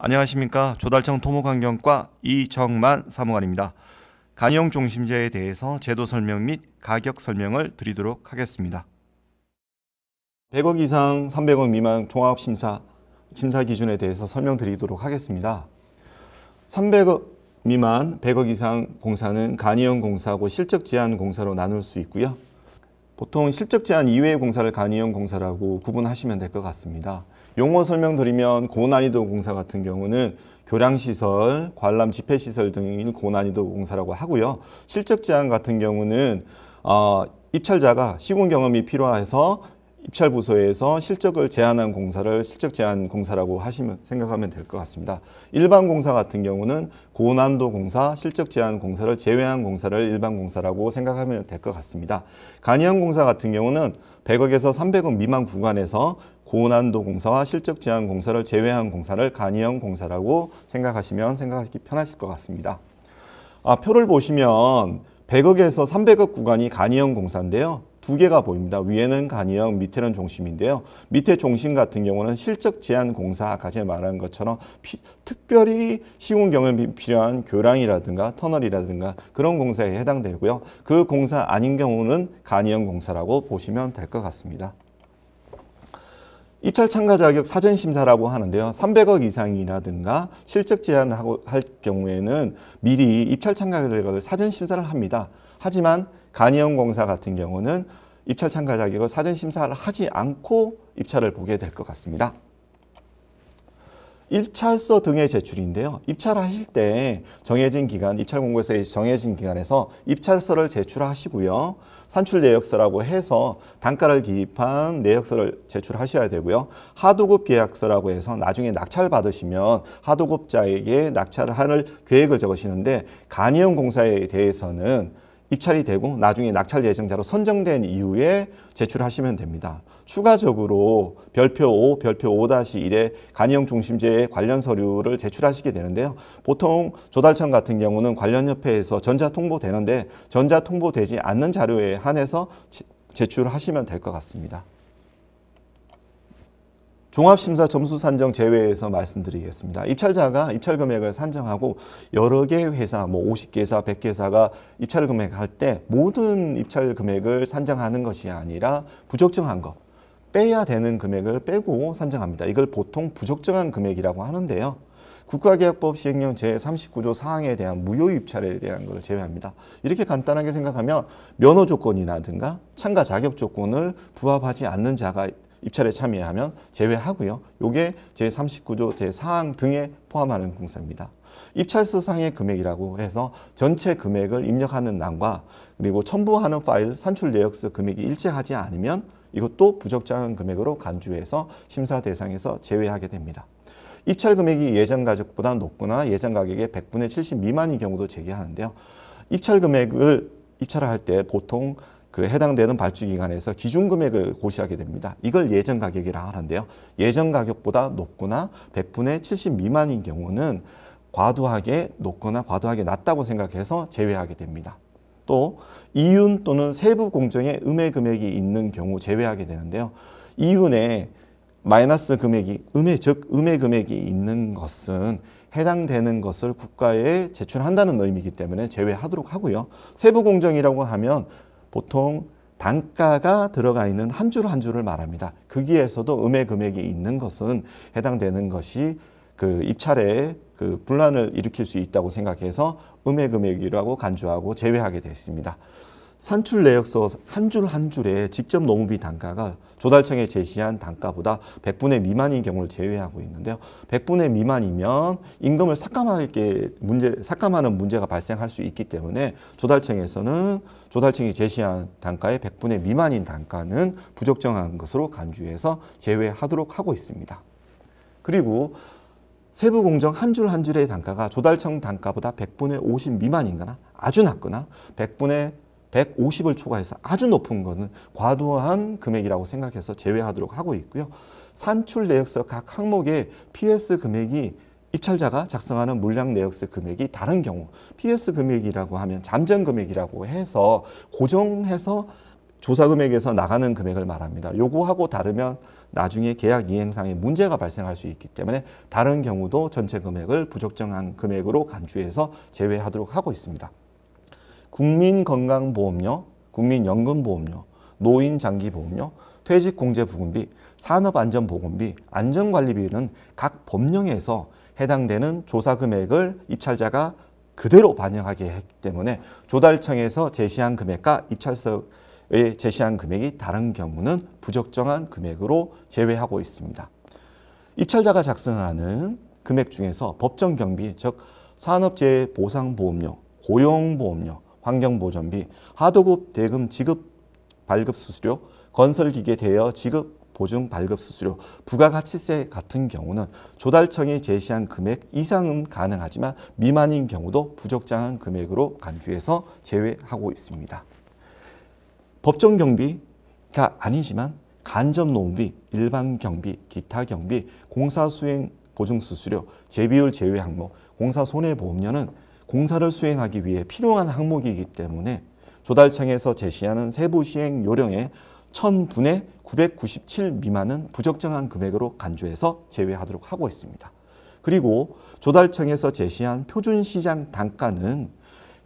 안녕하십니까 조달청 토목환경과 이정만 사무관입니다. 간이형 종심제에 대해서 제도 설명 및 가격 설명을 드리도록 하겠습니다. 100억 이상 300억 미만 종합심사 심사 기준에 대해서 설명드리도록 하겠습니다. 300억 미만 100억 이상 공사는 간이형 공사고 하 실적 제한 공사로 나눌 수 있고요. 보통 실적 제한 이외의 공사를 간이형 공사라고 구분하시면 될 것 같습니다. 용어 설명드리면 고난이도 공사 같은 경우는 교량시설, 관람 집회시설 등을 고난이도 공사라고 하고요. 실적 제한 같은 경우는 어, 입찰자가 시공 경험이 필요해서 입찰 부서에서 실적을 제한한 공사를 실적 제한 공사라고 하시면 생각하면 될 것 같습니다. 일반 공사 같은 경우는 고난도 공사, 실적 제한 공사를 제외한 공사를 일반 공사라고 생각하면 될 것 같습니다. 간이형 공사 같은 경우는 100억에서 300억 미만 구간에서 고난도 공사와 실적 제한 공사를 제외한 공사를 간이형 공사라고 생각하시면 생각하기 편하실 것 같습니다. 아, 표를 보시면 100억에서 300억 구간이 간이형 공사인데요. 두 개가 보입니다. 위에는 간이형, 밑에는 종심인데요. 밑에 종심 같은 경우는 실적 제한 공사 아까 제가 말한 것처럼 피, 특별히 시공 경험이 필요한 교량이라든가 터널이라든가 그런 공사에 해당되고요. 그 공사 아닌 경우는 간이형 공사라고 보시면 될 것 같습니다. 입찰 참가 자격 사전 심사라고 하는데요. 300억 이상이라든가 실적 제한하할 경우에는 미리 입찰 참가 자격을 사전 심사를 합니다. 하지만 간이형 공사 같은 경우는 입찰 참가 자격을 사전 심사를 하지 않고 입찰을 보게 될 것 같습니다. 입찰서 등의 제출인데요. 입찰하실 때 정해진 기간, 입찰 공고에서 정해진 기간에서 입찰서를 제출하시고요. 산출 내역서라고 해서 단가를 기입한 내역서를 제출하셔야 되고요. 하도급 계약서라고 해서 나중에 낙찰 받으시면 하도급자에게 낙찰을 하 계획을 적으시는데 간이형 공사에 대해서는 입찰이 되고 나중에 낙찰 예정자로 선정된 이후에 제출하시면 됩니다. 추가적으로 별표 5, 별표 5-1의 간이형 중심제의 관련 서류를 제출하시게 되는데요. 보통 조달청 같은 경우는 관련 협회에서 전자 통보되는데 전자 통보되지 않는 자료에 한해서 제출하시면 될 것 같습니다. 종합심사 점수 산정 제외에서 말씀드리겠습니다. 입찰자가 입찰 금액을 산정하고 여러 개 회사, 뭐 50개사, 100개사가 입찰 금액 할 때 모든 입찰 금액을 산정하는 것이 아니라 부적정한 것, 빼야 되는 금액을 빼고 산정합니다. 이걸 보통 부적정한 금액이라고 하는데요. 국가계약법 시행령 제39조 사항에 대한 무효 입찰에 대한 것을 제외합니다. 이렇게 간단하게 생각하면 면허 조건이라든가 참가 자격 조건을 부합하지 않는 자가 입찰에 참여하면 제외하고요. 요게 제39조 제4항 등에 포함하는 공사입니다. 입찰서상의 금액이라고 해서 전체 금액을 입력하는 란과 그리고 첨부하는 파일 산출 내역서 금액이 일치하지 않으면 이것도 부적절한 금액으로 간주해서 심사 대상에서 제외하게 됩니다. 입찰 금액이 예전 가격보다 높거나 예전 가격의 100분의 70 미만인 경우도 제기하는데요. 입찰 금액을 입찰할때 보통 그 해당되는 발주기관에서 기준 금액을 고시하게 됩니다. 이걸 예전 가격이라 하는데요. 예전 가격보다 높거나 100분의 70 미만인 경우는 과도하게 높거나 과도하게 낮다고 생각해서 제외하게 됩니다. 또 이윤 또는 세부 공정에 음해 금액이 있는 경우 제외하게 되는데요. 이윤에 마이너스 금액이 음해 즉 음해 금액이 있는 것은 해당되는 것을 국가에 제출한다는 의미이기 때문에 제외하도록 하고요. 세부 공정이라고 하면 보통 단가가 들어가 있는 한 줄 한 줄을 말합니다. 거기에서도 음의 금액이 있는 것은 해당되는 것이 그 입찰에 그 분란을 일으킬 수 있다고 생각해서 음의 금액이라고 간주하고 제외하게 되습니다 산출 내역서 한 줄 한 줄에 직접 노무비 단가가 조달청에 제시한 단가보다 100분의 미만인 경우를 제외하고 있는데요. 100분의 미만이면 임금을 삭감하게 문제 삭감하는 문제가 발생할 수 있기 때문에 조달청에서는 조달청이 제시한 단가의 100분의 미만인 단가는 부적정한 것으로 간주해서 제외하도록 하고 있습니다. 그리고 세부 공정 한 줄 한 줄의 단가가 조달청 단가보다 100분의 50미만인가나 아주 낮거나 100분의 150을 초과해서 아주 높은 것은 과도한 금액이라고 생각해서 제외하도록 하고 있고요. 산출 내역서 각 항목에 PS 금액이 입찰자가 작성하는 물량 내역서 금액이 다른 경우 PS 금액이라고 하면 잠정 금액이라고 해서 고정해서 조사 금액에서 나가는 금액을 말합니다. 요거하고 다르면 나중에 계약 이행상에 문제가 발생할 수 있기 때문에 다른 경우도 전체 금액을 부적정한 금액으로 간주해서 제외하도록 하고 있습니다. 국민건강보험료, 국민연금보험료, 노인장기보험료, 퇴직공제보금비 산업안전보건비, 안전관리비는 각 법령에서 해당되는 조사금액을 입찰자가 그대로 반영하게 했기 때문에 조달청에서 제시한 금액과 입찰서에 제시한 금액이 다른 경우는 부적정한 금액으로 제외하고 있습니다. 입찰자가 작성하는 금액 중에서 법정 경비, 즉 산업재해보상보험료, 고용보험료, 환경보전비, 하도급 대금 지급 발급 수수료, 건설기계 대여 지급 보증 발급 수수료, 부가가치세 같은 경우는 조달청이 제시한 금액 이상은 가능하지만 미만인 경우도 부적장한 금액으로 간주해서 제외하고 있습니다. 법정 경비가 아니지만 간접 노무비, 일반 경비, 기타 경비, 공사 수행 보증 수수료, 재비율 제외 항목, 공사 손해보험료는 공사를 수행하기 위해 필요한 항목이기 때문에 조달청에서 제시하는 세부 시행 요령의 1000분의 997 미만은 부적정한 금액으로 간주해서 제외하도록 하고 있습니다. 그리고 조달청에서 제시한 표준 시장 단가는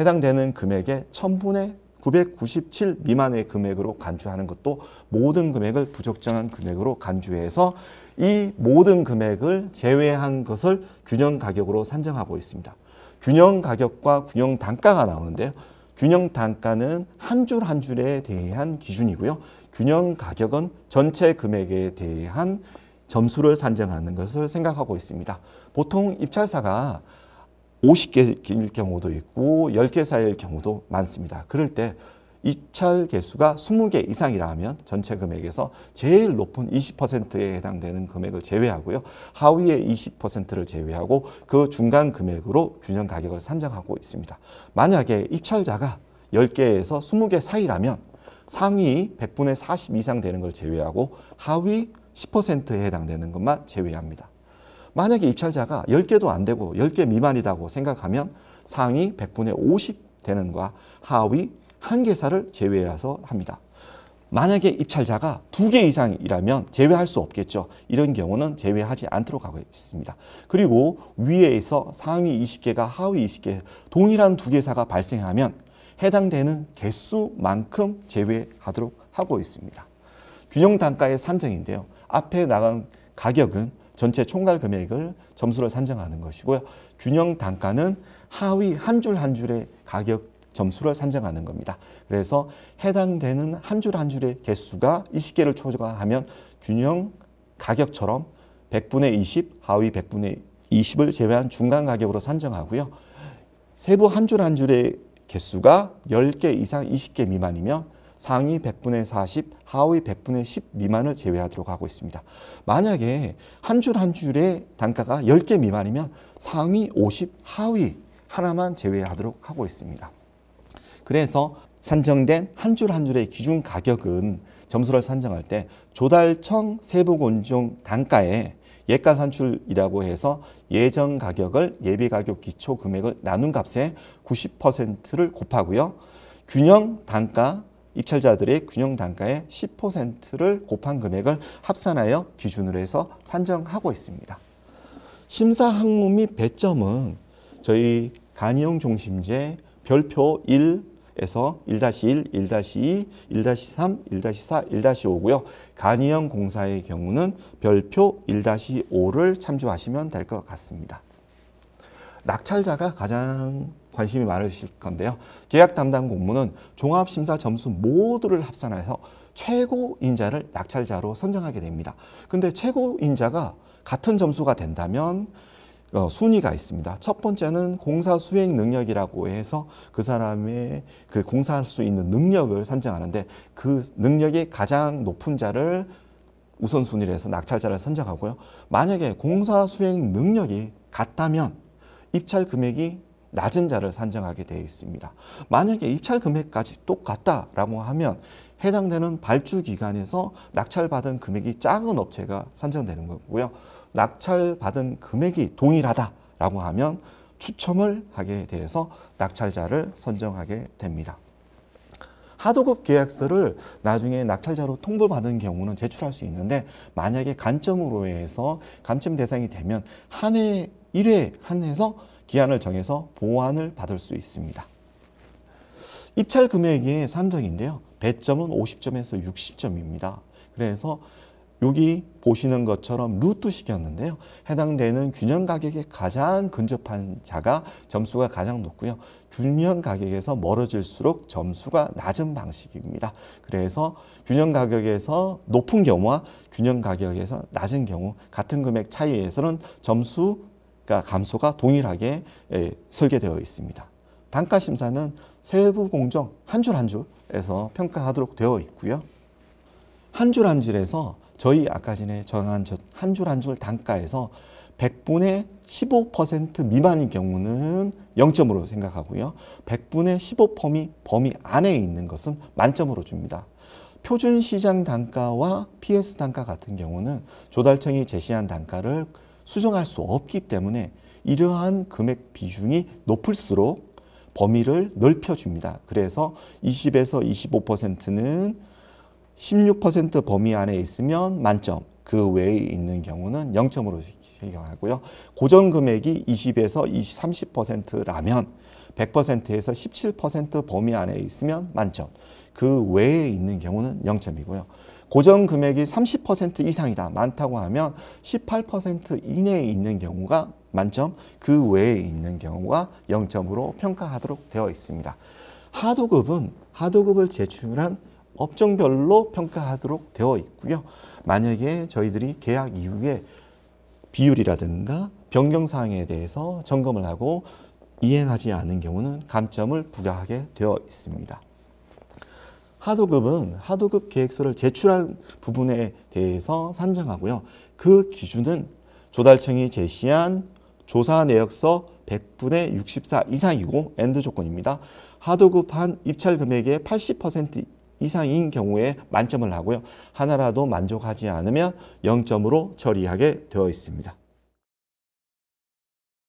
해당되는 금액의 1000분의 997 미만의 금액으로 간주하는 것도 모든 금액을 부적정한 금액으로 간주해서 이 모든 금액을 제외한 것을 균형 가격으로 산정하고 있습니다. 균형 가격과 균형 단가가 나오는데요. 균형 단가는 한 줄 한 줄에 대한 기준이고요. 균형 가격은 전체 금액에 대한 점수를 산정하는 것을 생각하고 있습니다. 보통 입찰사가 50개일 경우도 있고 10개 사이일 경우도 많습니다. 그럴 때 입찰 개수가 20개 이상이라 하면 전체 금액에서 제일 높은 20%에 해당되는 금액을 제외하고요. 하위의 20%를 제외하고 그 중간 금액으로 균형 가격을 산정하고 있습니다. 만약에 입찰자가 10개에서 20개 사이라면 상위 100분의 40 이상 되는 걸 제외하고 하위 10%에 해당되는 것만 제외합니다. 만약에 입찰자가 10개도 안 되고 10개 미만이라고 생각하면 상위 100분의 50 되는 과 하위 한 개사를 제외해서 합니다. 만약에 입찰자가 두 개 이상이라면 제외할 수 없겠죠. 이런 경우는 제외하지 않도록 하고 있습니다. 그리고 위에서 상위 20개가 하위 20개 동일한 두 개사가 발생하면 해당되는 개수만큼 제외하도록 하고 있습니다. 균형 단가의 산정인데요. 앞에 나간 가격은 전체 총괄 금액을 점수를 산정하는 것이고요. 균형 단가는 하위 한 줄 한 줄의 가격 점수를 산정하는 겁니다. 그래서 해당되는 한 줄 한 줄의 개수가 20개를 초과하면 균형 가격처럼 100분의 20, 하위 100분의 20을 제외한 중간 가격으로 산정하고요. 세부 한 줄 한 줄의 개수가 10개 이상 20개 미만이면 상위 100분의 40, 하위 100분의 10 미만을 제외하도록 하고 있습니다. 만약에 한 줄 한 줄의 단가가 10개 미만이면 상위 50, 하위 하나만 제외하도록 하고 있습니다. 그래서 산정된 한 줄 한 줄의 기준 가격은 점수를 산정할 때 조달청 세부곤종 단가에 예가 산출이라고 해서 예정 가격을 예비 가격 기초 금액을 나눈 값의 90%를 곱하고요. 균형 단가 입찰자들의 균형 단가의 10%를 곱한 금액을 합산하여 기준으로 해서 산정하고 있습니다. 심사 항목 및 배점은 저희 간이용 중심제 별표 1에서 1-1, 1-2, 1-3, 1-4, 1-5고요. 간이형 공사의 경우는 별표 1-5를 참조하시면 될 것 같습니다. 낙찰자가 가장 관심이 많으실 건데요. 계약 담당 공무는 종합심사 점수 모두를 합산해서 최고 인자를 낙찰자로 선정하게 됩니다. 근데 최고 인자가 같은 점수가 된다면 어, 순위가 있습니다. 첫 번째는 공사 수행 능력이라고 해서 그 사람의 그 공사할 수 있는 능력을 산정하는데 그 능력이 가장 높은 자를 우선순위로 해서 낙찰자를 선정하고요. 만약에 공사 수행 능력이 같다면 입찰 금액이 낮은 자를 산정하게 되어 있습니다. 만약에 입찰 금액까지 똑같다라고 하면 해당되는 발주 기간에서 낙찰받은 금액이 작은 업체가 산정되는 거고요. 낙찰받은 금액이 동일하다라고 하면 추첨을 하게 돼서 낙찰자를 선정하게 됩니다. 하도급 계약서를 나중에 낙찰자로 통보받은 경우는 제출할 수 있는데 만약에 간점으로 해서 감점 대상이 되면 한해 일회한 해서 기한을 정해서 보완을 받을 수 있습니다. 입찰 금액의 산정인데요. 배점은 50점에서 60점입니다. 그래서 여기 보시는 것처럼 루트식이었는데요. 해당되는 균형 가격에 가장 근접한 자가 점수가 가장 높고요. 균형 가격에서 멀어질수록 점수가 낮은 방식입니다. 그래서 균형 가격에서 높은 경우와 균형 가격에서 낮은 경우 같은 금액 차이에서는 점수 그러니까 감소가 동일하게 예, 설계되어 있습니다. 단가 심사는 세부 공정 한 줄 한 줄에서 평가하도록 되어 있고요. 한 줄 한 줄에서 저희 아까 전에 정한 한 줄 한 줄 단가에서 100분의 15% 미만인 경우는 0점으로 생각하고요. 100분의 15범위 범위 안에 있는 것은 만점으로 줍니다. 표준 시장 단가와 PS 단가 같은 경우는 조달청이 제시한 단가를 수정할 수 없기 때문에 이러한 금액 비중이 높을수록 범위를 넓혀줍니다. 그래서 20에서 25%는 16% 범위 안에 있으면 만점, 그 외에 있는 경우는 0점으로 적용하고요. 고정 금액이 20에서 20, 30%라면 100%에서 17% 범위 안에 있으면 만점, 그 외에 있는 경우는 0점이고요. 고정 금액이 30% 이상이다 많다고 하면 18% 이내에 있는 경우가 만점, 그 외에 있는 경우가 0점으로 평가하도록 되어 있습니다. 하도급은 하도급을 제출한 업종별로 평가하도록 되어 있고요. 만약에 저희들이 계약 이후에 비율이라든가 변경사항에 대해서 점검을 하고 이행하지 않은 경우는 감점을 부과하게 되어 있습니다. 하도급은 하도급 계획서를 제출한 부분에 대해서 산정하고요. 그 기준은 조달청이 제시한 조사 내역서 100분의 64 이상이고 엔드 조건입니다. 하도급한 입찰 금액의 80% 이상인 경우에 만점을 하고요. 하나라도 만족하지 않으면 0점으로 처리하게 되어 있습니다.